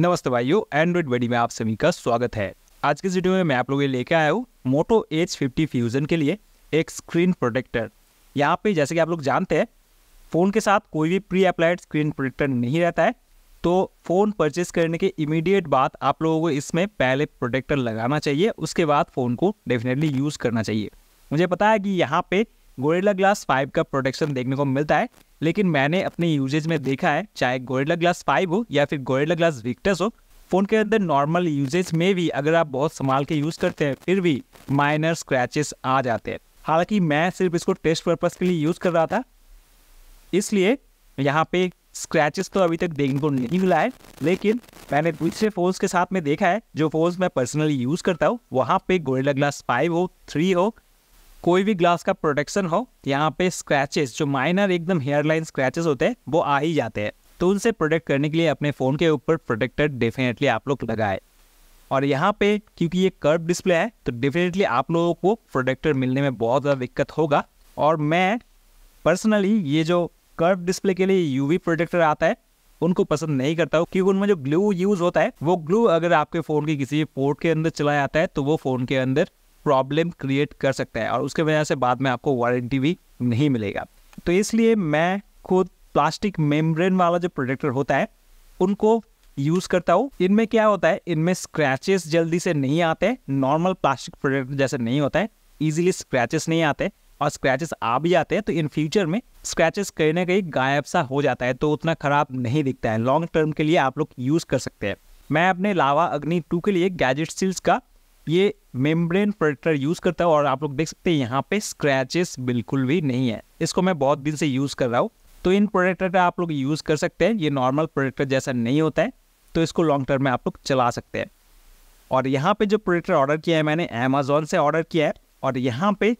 नमस्ते भाइयों एंड्रॉइड वेडी में आप सभी का स्वागत है आज के वीडियो में मैं आप लोगों के लेके आया हूँ मोटो एच फिफ्टी फ्यूजन के लिए एक स्क्रीन प्रोटेक्टर यहाँ पे जैसे कि आप लोग जानते हैं फ़ोन के साथ कोई भी प्री अप्लाइड स्क्रीन प्रोटेक्टर नहीं रहता है तो फ़ोन परचेज करने के इमीडिएट बाद आप लोगों को इसमें पहले प्रोटेक्टर लगाना चाहिए उसके बाद फ़ोन को डेफिनेटली यूज़ करना चाहिए मुझे पता है कि यहाँ पे गोरेला ग्लास फाइव का प्रोटेक्शन देखने को मिलता है लेकिन मैंने अपने यूजेज में देखा है चाहे गोरेला ग्लास फाइव हो या फिर गोरेला ग्लास विक्टस हो फ़ोन के अंदर नॉर्मल यूजेज में भी अगर आप बहुत संभाल के यूज़ करते हैं फिर भी माइनर स्क्रैचेस आ जाते हैं हालांकि मैं सिर्फ इसको टेस्ट पर्पज़ के लिए यूज़ कर रहा था इसलिए यहाँ पे स्क्रैचेस तो अभी तक देखने को नहीं मिला है लेकिन मैंने दूसरे फ़ोन्स के साथ में देखा है जो फ़ोन्स मैं पर्सनली यूज़ करता हूँ वहाँ पे गोरेला ग्लास फाइव हो थ्री हो कोई भी ग्लास का प्रोटेक्शन हो यहाँ पे स्क्रैचेस जो माइनर एकदम हेयरलाइन स्क्रैचेस होते हैं वो आ ही जाते हैं तो उनसे प्रोटेक्ट करने के लिए अपने फ़ोन के ऊपर प्रोटेक्टर डेफिनेटली आप लोग लगाए और यहाँ पे क्योंकि ये कर्व डिस्प्ले है तो डेफिनेटली आप लोगों को प्रोटेक्टर मिलने में बहुत ज़्यादा दिक्कत होगा और मैं पर्सनली ये जो कर्व डिस्प्ले के लिए यूवी प्रोटेक्टर आता है उनको पसंद नहीं करता हूँ क्योंकि उनमें जो ग्लू यूज़ होता है वो ग्लू अगर आपके फ़ोन के किसी पोर्ट के अंदर चला जाता है तो वो फ़ोन के अंदर प्रॉब्लम क्रिएट कर सकता है और उसके वजह से बाद में आपको वारंटी भी नहीं मिलेगा तो इसलिए मैं खुद प्लास्टिक मेम्ब्रेन वाला जो प्रोटेक्टर होता है उनको यूज़ करता हूँ इनमें क्या होता है इनमें स्क्रैचेस जल्दी से नहीं आते नॉर्मल प्लास्टिक प्रोडक्ट जैसे नहीं होता है ईजिली स्क्रैचेस नहीं आते और स्क्रैचेस आ भी जाते हैं तो इन फ्यूचर में स्क्रैचेस कहीं ना कहीं गायब सा हो जाता है तो उतना ख़राब नहीं दिखता है लॉन्ग टर्म के लिए आप लोग यूज़ कर सकते हैं मैं अपने लावा अग्नि टू के लिए गैजेट सील्स का ये मेम्ब्रेन प्रोटेक्टर यूज़ करता है और आप लोग देख सकते हैं यहाँ पे स्क्रैचेस बिल्कुल भी नहीं है इसको मैं बहुत दिन से यूज़ कर रहा हूँ तो इन प्रोटेक्टर का आप लोग यूज़ कर सकते हैं ये नॉर्मल प्रोटेक्टर जैसा नहीं होता है तो इसको लॉन्ग टर्म में आप लोग चला सकते हैं और यहाँ पे जो प्रोडक्टर ऑर्डर किया है मैंने अमेजोन से ऑर्डर किया है और यहाँ पे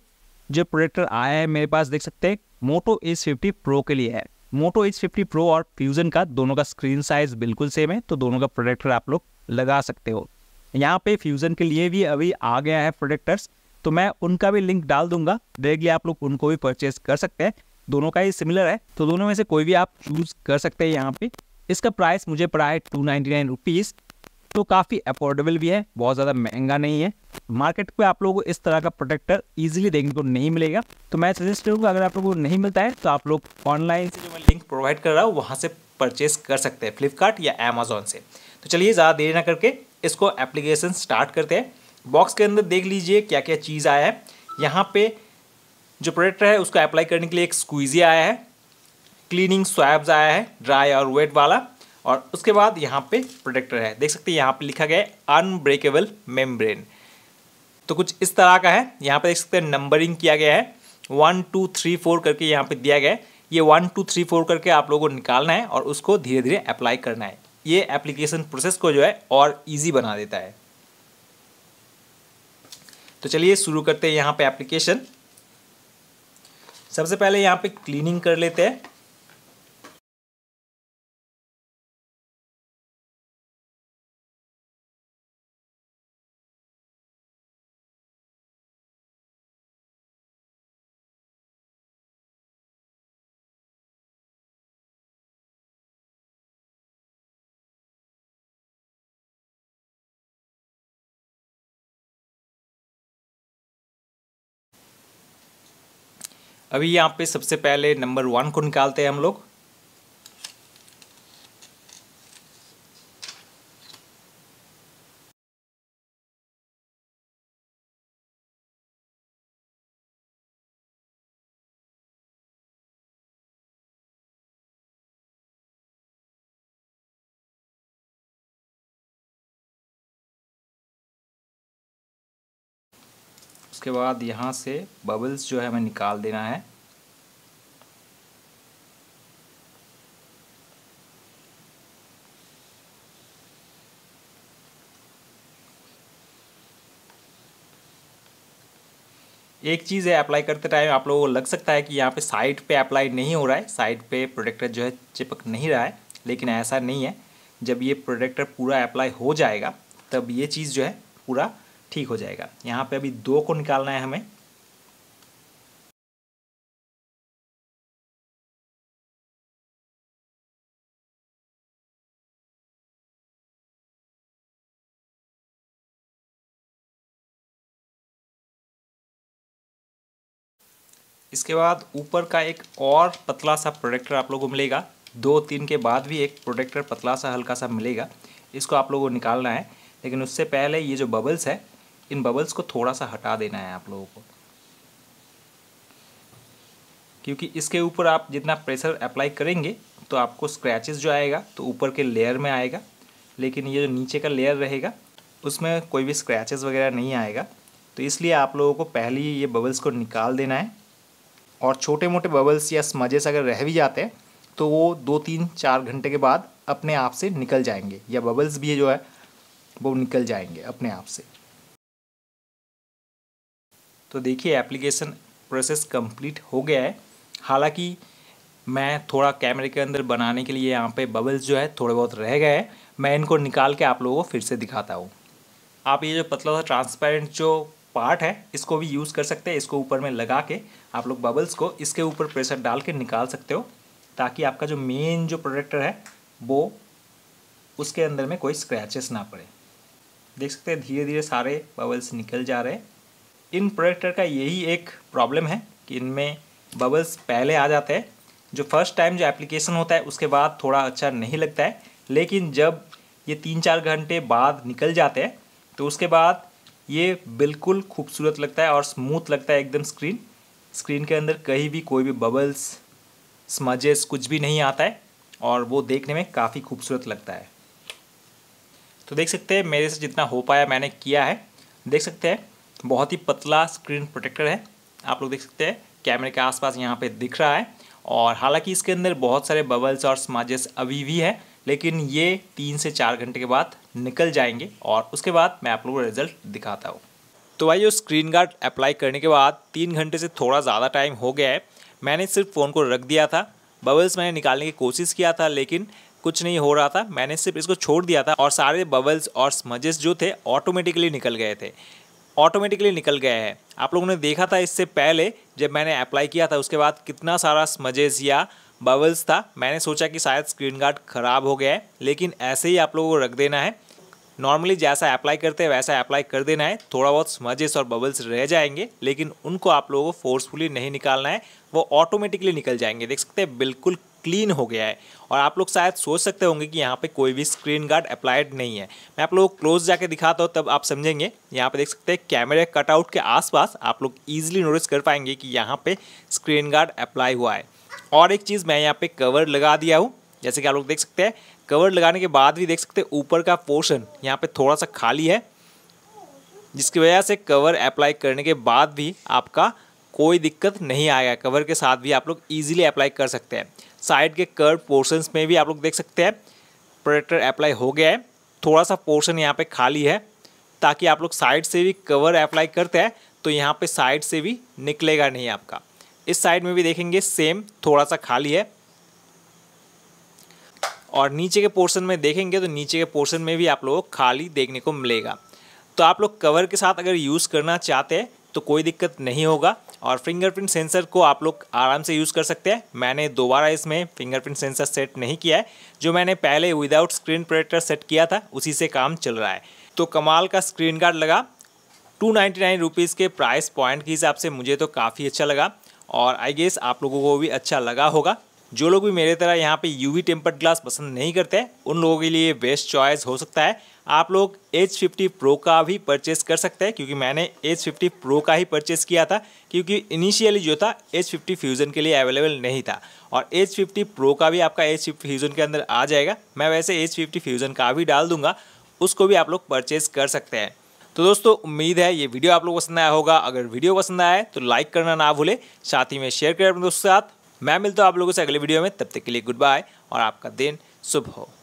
जो प्रोडक्टर आया है मेरे पास देख सकते हैं मोटो एस फिफ्टी प्रो के लिए है मोटो एज फिफ्टी प्रो और फ्यूजन का दोनों का स्क्रीन साइज बिल्कुल सेम है तो दोनों का प्रोडक्टर आप लोग लगा सकते हो यहाँ पे फ्यूज़न के लिए भी अभी आ गया है प्रोडक्टर्स तो मैं उनका भी लिंक डाल दूंगा देखिए आप लोग उनको भी परचेज कर सकते हैं दोनों का ही सिमिलर है तो दोनों में से कोई भी आप चूज़ कर सकते हैं यहाँ पे इसका प्राइस मुझे पड़ा है टू नाइन्टी तो काफ़ी अफोर्डेबल भी है बहुत ज़्यादा महंगा नहीं है मार्केट पे आप लोगों को इस तरह का प्रोटेक्टर इजीली देखने को नहीं मिलेगा तो मैं सजेस्ट करूँगा अगर आप लोगों को नहीं मिलता है तो आप लोग ऑनलाइन से जो मैं लिंक प्रोवाइड कर रहा हूँ वहाँ से परचेस कर सकते हैं फ्लिपकार्ट या अमेजोन से तो चलिए ज़्यादा देर ना करके इसको एप्लीकेशन स्टार्ट करते हैं बॉक्स के अंदर देख लीजिए क्या क्या चीज़ आया है यहाँ पे जो प्रोडक्ट है उसको अप्लाई करने के लिए एक स्क्वीजी आया है क्लीनिंग स्वैब्स आया है ड्राई और वेट वाला और उसके बाद यहाँ पे प्रोटेक्टर है देख सकते हैं यहाँ पे लिखा गया है अनब्रेकेबल मेम्ब्रेन तो कुछ इस तरह का है यहाँ पे देख सकते हैं नंबरिंग किया गया है वन टू थ्री फोर करके यहाँ पे दिया गया है ये वन टू थ्री फोर करके आप लोगों को निकालना है और उसको धीरे धीरे अप्लाई करना है ये एप्लीकेशन प्रोसेस को जो है और इजी बना देता है तो चलिए शुरू करते हैं यहाँ पे एप्लीकेशन सबसे पहले यहाँ पे क्लीनिंग कर लेते हैं अभी यहाँ पे सबसे पहले नंबर वन को निकालते हैं हम लोग उसके बाद यहाँ से बबल्स जो है हमें निकाल देना है एक चीज़ है अप्लाई करते टाइम आप लोगों को लग सकता है कि यहाँ पे साइड पे अप्लाई नहीं हो रहा है साइड पे प्रोडक्टर जो है चिपक नहीं रहा है लेकिन ऐसा नहीं है जब ये प्रोडक्टर पूरा अप्लाई हो जाएगा तब ये चीज़ जो है पूरा ठीक हो जाएगा यहाँ पे अभी दो को निकालना है हमें इसके बाद ऊपर का एक और पतला सा प्रोडक्टर आप लोगों को मिलेगा दो तीन के बाद भी एक प्रोडक्टर पतला सा हल्का सा मिलेगा इसको आप लोगों को निकालना है लेकिन उससे पहले ये जो बबल्स है इन बबल्स को थोड़ा सा हटा देना है आप लोगों को क्योंकि इसके ऊपर आप जितना प्रेशर अप्लाई करेंगे तो आपको स्क्रैचेस जो आएगा तो ऊपर के लेयर में आएगा लेकिन ये जो नीचे का लेयर रहेगा उसमें कोई भी स्क्रैचेस वगैरह नहीं आएगा तो इसलिए आप लोगों को पहले ही ये बबल्स को निकाल देना है और छोटे मोटे बबल्स या स्मजेस अगर रह भी जाते हैं तो वो दो तीन चार घंटे के बाद अपने आप से निकल जाएंगे या बबल्स भी जो है वो निकल जाएंगे अपने आप से तो देखिए एप्लीकेशन प्रोसेस कंप्लीट हो गया है हालांकि मैं थोड़ा कैमरे के अंदर बनाने के लिए यहाँ पे बबल्स जो है थोड़े बहुत रह गए हैं मैं इनको निकाल के आप लोगों को फिर से दिखाता हूँ आप ये जो पतला सा ट्रांसपेरेंट जो पार्ट है इसको भी यूज़ कर सकते हैं इसको ऊपर में लगा के आप लोग बबल्स को इसके ऊपर प्रेशर डाल के निकाल सकते हो ताकि आपका जो मेन जो प्रोडक्टर है वो उसके अंदर में कोई स्क्रैचेस ना पड़े देख सकते हैं धीरे धीरे सारे बबल्स निकल जा रहे हैं इन प्रोडक्टर का यही एक प्रॉब्लम है कि इनमें बबल्स पहले आ जाते हैं जो फर्स्ट टाइम जो एप्लीकेशन होता है उसके बाद थोड़ा अच्छा नहीं लगता है लेकिन जब ये तीन चार घंटे बाद निकल जाते हैं तो उसके बाद ये बिल्कुल खूबसूरत लगता है और स्मूथ लगता है एकदम स्क्रीन स्क्रीन के अंदर कहीं भी कोई भी बबल्स स्मजेस कुछ भी नहीं आता है और वो देखने में काफ़ी खूबसूरत लगता है तो देख सकते हैं मेरे से जितना हो पाया मैंने किया है देख सकते हैं बहुत ही पतला स्क्रीन प्रोटेक्टर है आप लोग देख सकते हैं कैमरे के आसपास यहाँ पे दिख रहा है और हालांकि इसके अंदर बहुत सारे बबल्स और स्माजेस अभी भी है लेकिन ये तीन से चार घंटे के बाद निकल जाएंगे और उसके बाद मैं आप लोगों को रिजल्ट दिखाता हूँ तो भाई जो स्क्रीन गार्ड अप्लाई करने के बाद तीन घंटे से थोड़ा ज़्यादा टाइम हो गया है मैंने सिर्फ फ़ोन को रख दिया था बबल्स मैंने निकालने की कोशिश किया था लेकिन कुछ नहीं हो रहा था मैंने सिर्फ इसको छोड़ दिया था और सारे बबल्स और स्मजेस जो थे ऑटोमेटिकली निकल गए थे ऑटोमेटिकली निकल गया है आप लोगों ने देखा था इससे पहले जब मैंने अप्लाई किया था उसके बाद कितना सारा स्मजेज या बबल्स था मैंने सोचा कि शायद स्क्रीन गार्ड ख़राब हो गया है लेकिन ऐसे ही आप लोगों को रख देना है नॉर्मली जैसा अप्लाई करते हैं वैसा अप्लाई कर देना है थोड़ा बहुत स्मजेस और बबल्स रह जाएंगे लेकिन उनको आप लोगों को फोर्सफुली नहीं निकालना है वो ऑटोमेटिकली निकल जाएंगे देख सकते हैं बिल्कुल क्लीन हो गया है और आप लोग शायद सोच सकते होंगे कि यहाँ पे कोई भी स्क्रीन गार्ड अप्लाइड नहीं है मैं आप लोग क्लोज जाके दिखाता हूँ तब आप समझेंगे यहाँ पे देख सकते हैं कैमरे कटआउट के आसपास आप लोग ईजिली नोटिस कर पाएंगे कि यहाँ पे स्क्रीन गार्ड अप्लाई हुआ है और एक चीज़ मैं यहाँ पे कवर लगा दिया हूँ जैसे कि आप लोग देख सकते हैं कवर लगाने के बाद भी देख सकते हैं ऊपर का पोर्शन यहाँ पर थोड़ा सा खाली है जिसकी वजह से कवर अप्लाई करने के बाद भी आपका कोई दिक्कत नहीं आएगा कवर के साथ भी आप लोग ईजिली अप्लाई कर सकते हैं साइड के कर्व पोर्शंस में भी आप लोग देख सकते हैं प्रोटेक्टर अप्लाई हो गया है थोड़ा सा पोर्शन यहाँ पे खाली है ताकि आप लोग साइड से भी कवर अप्लाई करते हैं तो यहाँ पे साइड से भी निकलेगा नहीं आपका इस साइड में भी देखेंगे सेम थोड़ा सा खाली है और नीचे के पोर्शन में देखेंगे तो नीचे के पोर्शन में भी आप लोगों को खाली देखने को मिलेगा तो आप लोग कवर के साथ अगर यूज़ करना चाहते हैं तो कोई दिक्कत नहीं होगा और फिंगरप्रिंट सेंसर को आप लोग आराम से यूज़ कर सकते हैं मैंने दोबारा इसमें फिंगरप्रिंट सेंसर सेट नहीं किया है जो मैंने पहले विदाउट स्क्रीन प्रोटेक्टर सेट किया था उसी से काम चल रहा है तो कमाल का स्क्रीन गार्ड लगा टू नाइन्टी के प्राइस पॉइंट के हिसाब से मुझे तो काफ़ी अच्छा लगा और आई गेस आप लोगों को भी अच्छा लगा होगा जो लोग भी मेरे तरह यहाँ पे यूवी टेम्पर्ड ग्लास पसंद नहीं करते उन लोगों के लिए बेस्ट चॉइस हो सकता है आप लोग एच फिफ्टी प्रो का भी परचेस कर सकते हैं क्योंकि मैंने एच फिफ्टी प्रो का ही परचेस किया था क्योंकि इनिशियली जो था एच फिफ्टी फ्यूज़न के लिए अवेलेबल नहीं था और एच फिफ्टी प्रो का भी आपका एच फिफ्टी फ्यूज़न के अंदर आ जाएगा मैं वैसे एच फिफ्टी फ्यूज़न का भी डाल दूंगा उसको भी आप लोग परचेस कर सकते हैं तो दोस्तों उम्मीद है ये वीडियो आप लोग पसंद आया होगा अगर वीडियो पसंद आया है तो लाइक करना ना भूले साथ ही में शेयर करें अपने दोस्तों के साथ मैं मिलता हूँ आप लोगों से अगले वीडियो में तब तक के लिए गुड बाय और आपका दिन शुभ हो